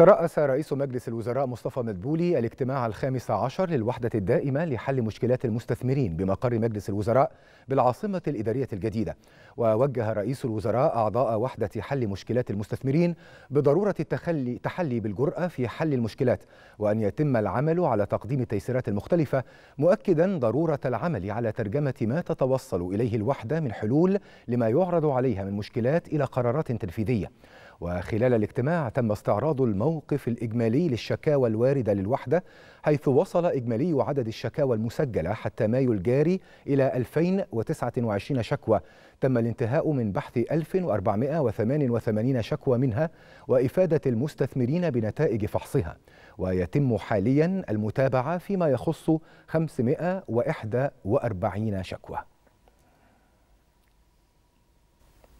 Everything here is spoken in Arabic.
ترأس رئيس مجلس الوزراء مصطفى مدبولي الاجتماع الخامس عشر للوحدة الدائمة لحل مشكلات المستثمرين بمقر مجلس الوزراء بالعاصمة الإدارية الجديدة ووجه رئيس الوزراء أعضاء وحدة حل مشكلات المستثمرين بضرورة التخلي تحلي بالجرأة في حل المشكلات وأن يتم العمل على تقديم التيسيرات المختلفة مؤكدا ضرورة العمل على ترجمة ما تتوصل إليه الوحدة من حلول لما يعرض عليها من مشكلات إلى قرارات تنفيذية وخلال الاجتماع تم استعراض الموقف الإجمالي للشكاوى الواردة للوحدة حيث وصل إجمالي عدد الشكاوى المسجلة حتى مايو الجاري إلى 2029 شكوى تم الانتهاء من بحث 1488 شكوى منها وإفادة المستثمرين بنتائج فحصها ويتم حاليا المتابعة فيما يخص 541 شكوى